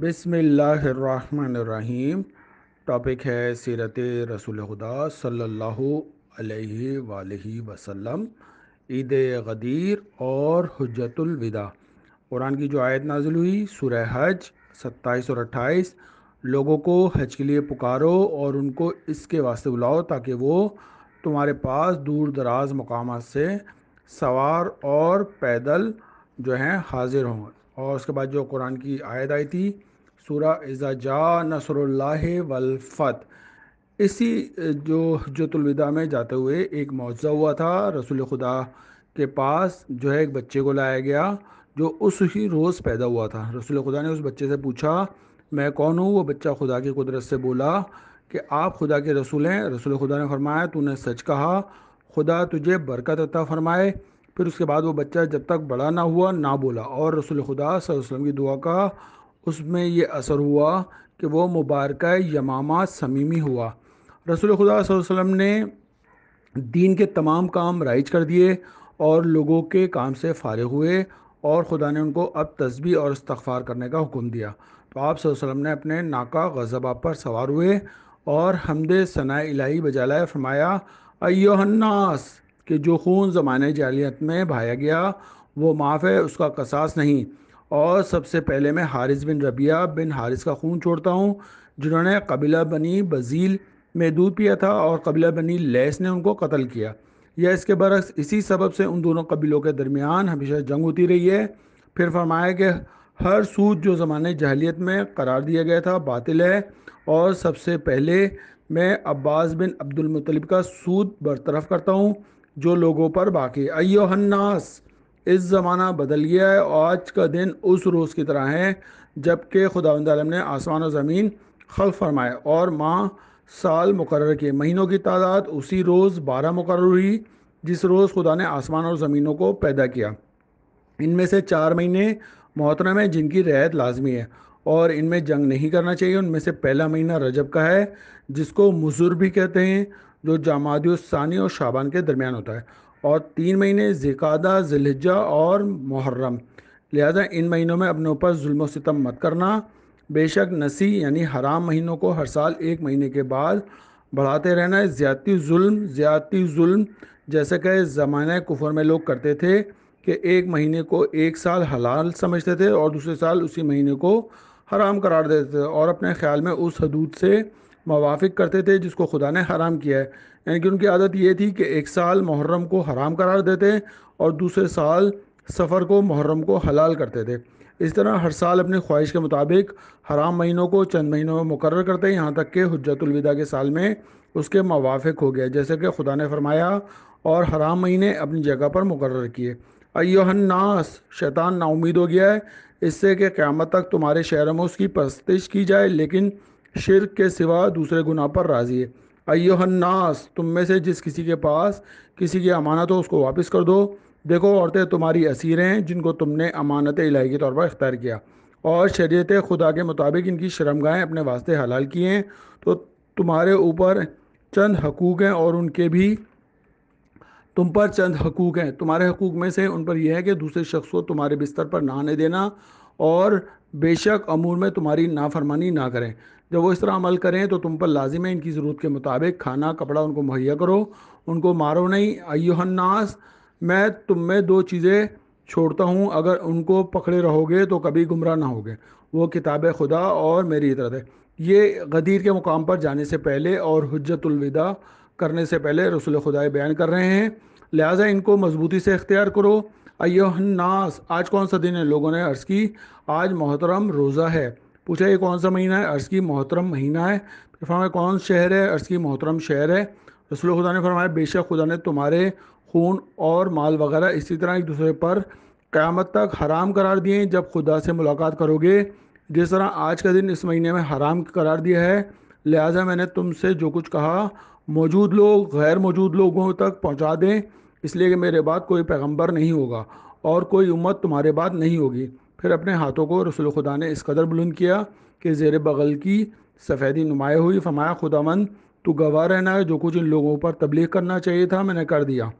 बिसमीम टॉपिक है सीरत रसूल खुदा सल्लल्लाहु अलैहि सल्ला वसल्लम ईद गदीर और हजतुलविदा कुरान की जो आयत नाजिल हुई सुरह हज सत्ताईस और अट्ठाईस लोगों को हज के लिए पुकारो और उनको इसके वास्ते बुलाओ ताकि वो तुम्हारे पास दूर दराज मकाम से सवार और पैदल जो हैं हाजिर हों और उसके बाद जो कुरान की आयत आई थी सूरह इज़ाजा नसरुल्लाह वलफ़त इसी जो जुतुलविदा में जाते हुए एक मुआवजा हुआ था रसूल खुदा के पास जो है एक बच्चे को लाया गया जो उस ही रोज़ पैदा हुआ था रसूल खुदा ने उस बच्चे से पूछा मैं कौन हूँ वो बच्चा खुदा की कुदरत से बोला कि आप खुदा के रसूल हैं रसूल खुदा ने फरमाया तूने सच कहा खुदा तुझे बरकत अता फरमाए फिर उसके बाद वो बच्चा जब तक बड़ा ना हुआ ना बोला और रसूल खुदा वसल्लम की दुआ का उसमें ये असर हुआ कि वो मुबारक यमामा समीमी हुआ रसूल खुदा वसम ने दीन के तमाम काम राइज कर दिए और लोगों के काम से फारग हुए और ख़ुदा ने उनको अब तस्बी और इस्तफ़ार करने का हुक्म दिया तो आप सल्लम ने अपने नाका गज़बा पर सवार हुए और हमद सना इलाही बजालाए फरमाया अयोहन्नास कि जो खून ज़माने जालियत में भाया गया वो माफ़ है उसका कसास नहीं और सबसे पहले मैं हारिस बिन रबिया बिन हारिस का खून छोड़ता हूँ जिन्होंने कबीला बनी बजील में दूध पिया था और कबीला बनी लैस ने उनको कत्ल किया यह इसके बरक्स इसी सबब से उन दोनों कबीलों के दरमियान हमेशा जंग होती रही है फिर फरमाया कि हर सूद जो ज़माने जहलीत में करार दिया गया था बातिल है और सबसे पहले मैं अब्बास बिन अब्दुलमतलब का सूद बरतरफ करता हूँ जो लोगों पर बाकी अयोहन्नास इस ज़माना बदल गया है और आज का दिन उस रोज़ की तरह है जबकि खुदा ने आसमान और ज़मीन खल फरमाए और माँ साल मुकर किए महीनों की तादाद उसी रोज़ बारह मुकर हुई जिस रोज़ खुदा ने आसमान और ज़मीनों को पैदा किया इनमें से चार महीने मोहतरम हैं जिनकी रियायत लाजमी है और इनमें जंग नहीं करना चाहिए उनमें से पहला महीना रजब का है जिसको मुजुर भी कहते हैं जो जामादी सानी और शाबान के दरमियान होता है और तीन महीने जिकादा जिलहजा और मुहर्रम लिहाजा इन महीनों में अपने ऊपर म सितम मत करना बेशक नसी यानी हराम महीनों को हर साल एक महीने के बाद बढ़ाते रहना है ज़्यादती जुल्म ज़्यादती जुल्म जैसे कि ज़माने कुफर में लोग करते थे कि एक महीने को एक साल हलाल समझते थे और दूसरे साल उसी महीने को हराम करार देते थे और अपने ख्याल में उस हदूद से मवाफिक करते थे जिसको खुदा ने हराम किया है यानी कि उनकी आदत ये थी कि एक साल मुहर्रम को हराम करार देते और दूसरे साल सफ़र को मुहर्रम को हलाल करते थे इस तरह हर साल अपनी ख्वाहिश के मुताबिक हराम महीनों को चंद महीनों में मुकर करते यहाँ तक कि हजतुलविदा के साल में उसके मवाफिक हो गया जैसे कि खुदा ने फरमाया और हराम महीने अपनी जगह पर मुकर किए अयोहन्नास नास शैतान नाउमीद हो गया है इससे कि क़्यामत तक तुम्हारे शहरों में उसकी परस्तिश की जाए लेकिन शिरक के सिवा दूसरे गुनाह पर राज़ी है अयोहन्नास तुम में से जिस किसी के पास किसी की अमानत हो उसको वापस कर दो देखो औरतें तुम्हारी असीरें हैं जिनको तुमने अमानत इलाही के तौर पर अख्तियार किया और शरीत खुदा के मुताबिक इनकी शर्मगाहें अपने वास्ते हलाल की हैं तो तुम्हारे ऊपर चंद हकूक़ हैं और उनके भी तुम पर चंद हकूक़ हैं तुम्हारे हकूक़ में से उन पर यह है कि दूसरे शख्स को तुम्हारे बिस्तर पर नहाने देना और बेशक अमूर में तुम्हारी नाफरमानी ना करें जब वो इस तरह अमल करें तो तुम पर लाजिम है इनकी ज़रूरत के मुताबिक खाना कपड़ा उनको मुहैया करो उनको मारो नहीं अयोहन्नास मैं तुम में दो चीज़ें छोड़ता हूँ अगर उनको पकड़े रहोगे तो कभी गुमराह ना होगे वो किताब खुदा और मेरी इतरत है ये गदीर के मुकाम पर जाने से पहले और हजतुलविदा करने से पहले रसूल खुदाए बयान कर रहे हैं लिहाजा इनको मजबूती से इख्तियार करो अयोहन्नास आज कौन सा दिन है लोगों ने अर्ज़ की आज मोहतरम रोज़ा है पूछा ये कौन सा महीना है अर्ज़ की मोहतरम महीना है फिर फरमाया कौन शहर है अर्ज़ की मोहतरम शहर है रसूल खुदा ने फरमाया बेशक खुदा ने तुम्हारे खून और माल वगैरह इसी तरह एक दूसरे पर क़्यामत तक हराम करार दिए जब खुदा से मुलाकात करोगे जिस तरह आज का दिन इस महीने में हराम करार दिया है लिहाजा मैंने तुमसे जो कुछ कहा मौजूद लोग गैर मौजूद लोगों तक पहुँचा दें इसलिए कि मेरे बाद कोई पैगंबर नहीं होगा और कोई उम्मत तुम्हारे बाद नहीं होगी फिर अपने हाथों को रसुल खुदा ने इस कदर बुलंद किया कि जेर बगल की सफ़ेदी नुमाए हुई फरमाया खुदामंद तो गवाह रहना है जो कुछ इन लोगों पर तबलीग करना चाहिए था मैंने कर दिया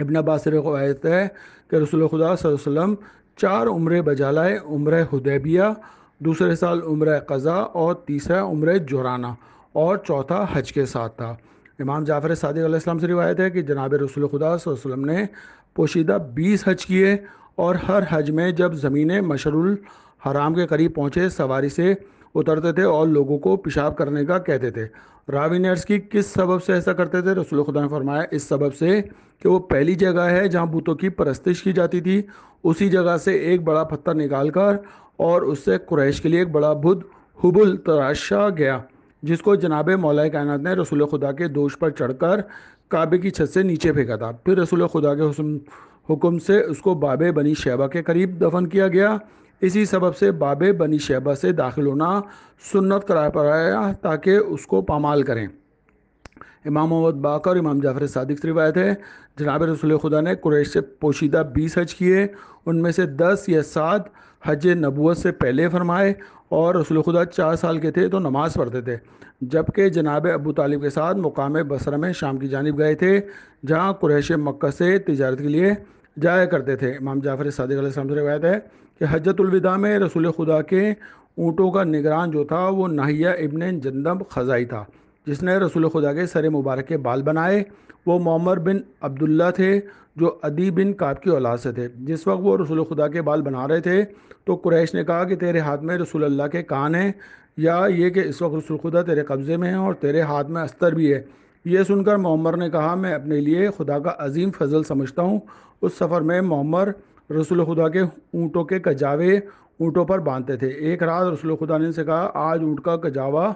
इबन अब्बास रवायत है कि रसूल खुदा वसम चार उम्र बजा लाए उम्र हदैबिया दूसरे साल उम्र कज़ा और तीसरा उम्र जुराना और चौथा हज के साथ था इमाम जाफ़र सदक से रिवायत है कि जनाब रसूल खुदा वसलम ने पोशीदा बीस हज किए और हर हज में जब ज़मीन मशरुल हराम के करीब पहुँचे सवारी से उतरते थे और लोगों को पेशाब करने का कहते थे रावी ने अर्ज की किस सबब से ऐसा करते थे रसूल खुदा ने फरमाया इस सबब से कि वो पहली जगह है जहाँ बूतों की परस्तिश की जाती थी उसी जगह से एक बड़ा पत्थर निकाल कर और उससे कुरैश के लिए एक बड़ा बुध हुबुल तराशा गया जिसको जनाब मौलाए कायनत ने रसूल खुदा के दोष पर चढ़कर काबे की छत से नीचे फेंका था फिर रसूल खुदा के हुसन हुक्म से उसको बाब बनी शैबा के करीब दफन किया गया इसी सबब से बाब बनी शैबा से दाखिल होना सुन्नत कराया पाया ताकि उसको पामाल करें इमाम मोहम्मद बाकर और इमाम जाफर सादिक से रिवायत है जनाब रसूल खुदा ने कुरैश से पोशीदा बीस हज किए उनमें से दस या सात हज नबूत से पहले फरमाए और रसूल खुदा चार साल के थे तो नमाज़ पढ़ते थे जबकि जनाब अबू तालिब के साथ मुकाम बसरा में शाम की जानब गए थे जहाँ कुरैश मक् से तजारत के लिए जाया करते थे इमाम जाफर सदक से रवायत है कि हजरतुलविदा में रसूल खुदा के ऊँटों का निगरान जो था वो नाहिया इबन जन्दम खजाई था जिसने रसूल खुदा के सर मुबारक के बाल बनाए वो मोमर बिन अब्दुल्ला थे जो अदी बिन काब की औलाद से थे जिस वक्त वो रसूल खुदा के बाल बना रहे थे तो कुरैश ने कहा कि तेरे हाथ में रसूल अल्लाह के कान हैं या ये कि इस वक्त रसूल खुदा तेरे कब्ज़े में है और तेरे हाथ में अस्तर भी है ये सुनकर मोमर ने कहा मैं अपने लिए खुदा का अजीम फजल समझता हूँ उस सफ़र में मोमर रसूल खुदा के ऊँटों के कजावे ऊँटों पर बांधते थे एक रात रसूल खुदा ने से कहा आज ऊँट का कजावा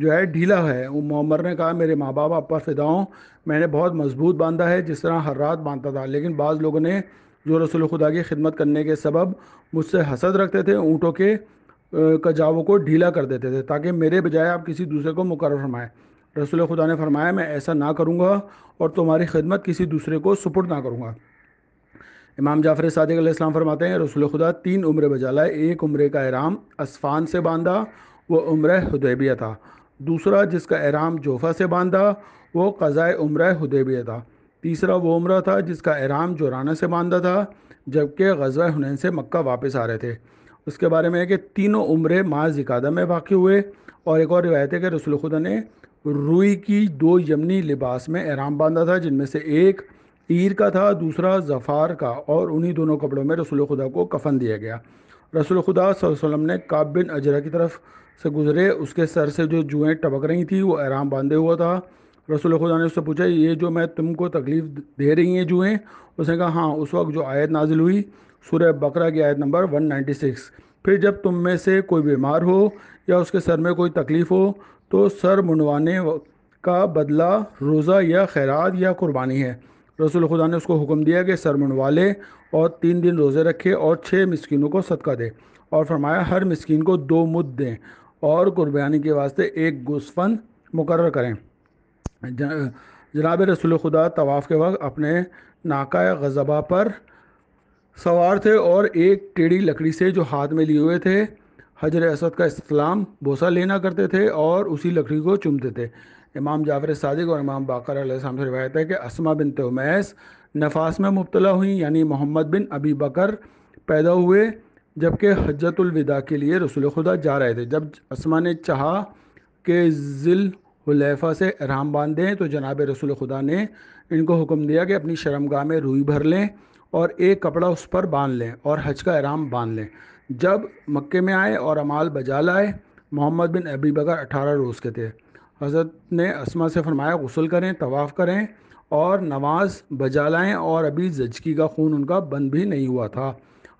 जो है ढीला है वो ने कहा मेरे माँ बाप आप पर फिदाओं मैंने बहुत मजबूत बांधा है जिस तरह हर रात बांधता था लेकिन बाज़ लोगों ने जो रसूल खुदा की खिदमत करने के सबब मुझसे हसद रखते थे ऊँटों के कजावों को ढीला कर देते थे ताकि मेरे बजाय आप किसी दूसरे को मुकर फरमाएँ रसूल खुदा ने फरमाया मैं ऐसा ना करूँगा और तुम्हारी खिदमत किसी दूसरे को सुपुर्द ना करूँगा इमाम जाफर सादिकम इस्लाम फरमाते हैं रसूल खुदा तीन उम्र बजा लाए एक उम्र का एराम असफान से बांधा वो उम्र हदैबिया था दूसरा जिसका एहराम जोफा से बांधा वो कज़ाए उम्र हदेबिया था तीसरा वो उम्र था जिसका एहराम जोराना से बांधा था जबकि गज़ा हुनैन से मक्का वापस आ रहे थे उसके बारे में है कि तीनों उम्र माँ जिकादा में वाक़ हुए और एक और रिवायत है कि रसुल खुदा ने रुई की दो यमनी लिबास में एहराम बांधा था जिनमें से एक ईर का था दूसरा जफ़ार का और उन्हीं दोनों कपड़ों में रसुल खुदा को कफन दिया गया रसुल खुदा वसम ने काब बिन अजरा की तरफ से गुजरे उसके सर से जो जुएँ टपक रही थी वो आराम बांधे हुआ था रसूल खुदा ने उससे पूछा ये जो मैं तुमको तकलीफ़ दे रही हैं जुएँ उसने कहा हाँ उस वक्त जो आयत नाजिल हुई सूर्य बकरा की आयत नंबर 196 फिर जब तुम में से कोई बीमार हो या उसके सर में कोई तकलीफ़ हो तो सर मुंडवाने का बदला रोज़ा या खैरात या कुर्बानी है रसूल खुदा ने उसको हुक्म दिया कि सर मुंडवा ले और तीन दिन रोज़े रखे और छः मिसकिनों को सदका दे और फरमाया हर मिसकिन को दो मुद दें और कुर्बानी के वास्ते एक गुस्फन मुकर करें जनाब रसूल खुदा तवाफ़ के वक्त अपने नाका गजबा पर सवार थे और एक टेढ़ी लकड़ी से जो हाथ में लिए हुए थे हजर असद का इस्लाम बोसा लेना करते थे और उसी लकड़ी को चुमते थे इमाम जाफर सादिक और इमाम बाकर से रिवायत है कि असमा बिन तोमैस नफास में मुबतला हुई यानी मोहम्मद बिन अबी बकर पैदा हुए जबकि हजतुलविदा के लिए रसूल खुदा जा रहे थे जब असमा ने चाह कि ज़िल हलैफा से अहराम बांध दें तो जनाब रसूल खुदा ने इनको हुक्म दिया कि अपनी शर्मगाह में रुई भर लें और एक कपड़ा उस पर बांध लें और हज का आराम बांध लें जब मक्के में आए और अमाल बजा लाए मोहम्मद बिन अबी बकर अठारह रोज़ के थे हज़रत ने असमा से फरमाया गसल करें तवाफ़ करें और नमाज बजा लाएँ और अभी जजकी का खून उनका बंद भी नहीं हुआ था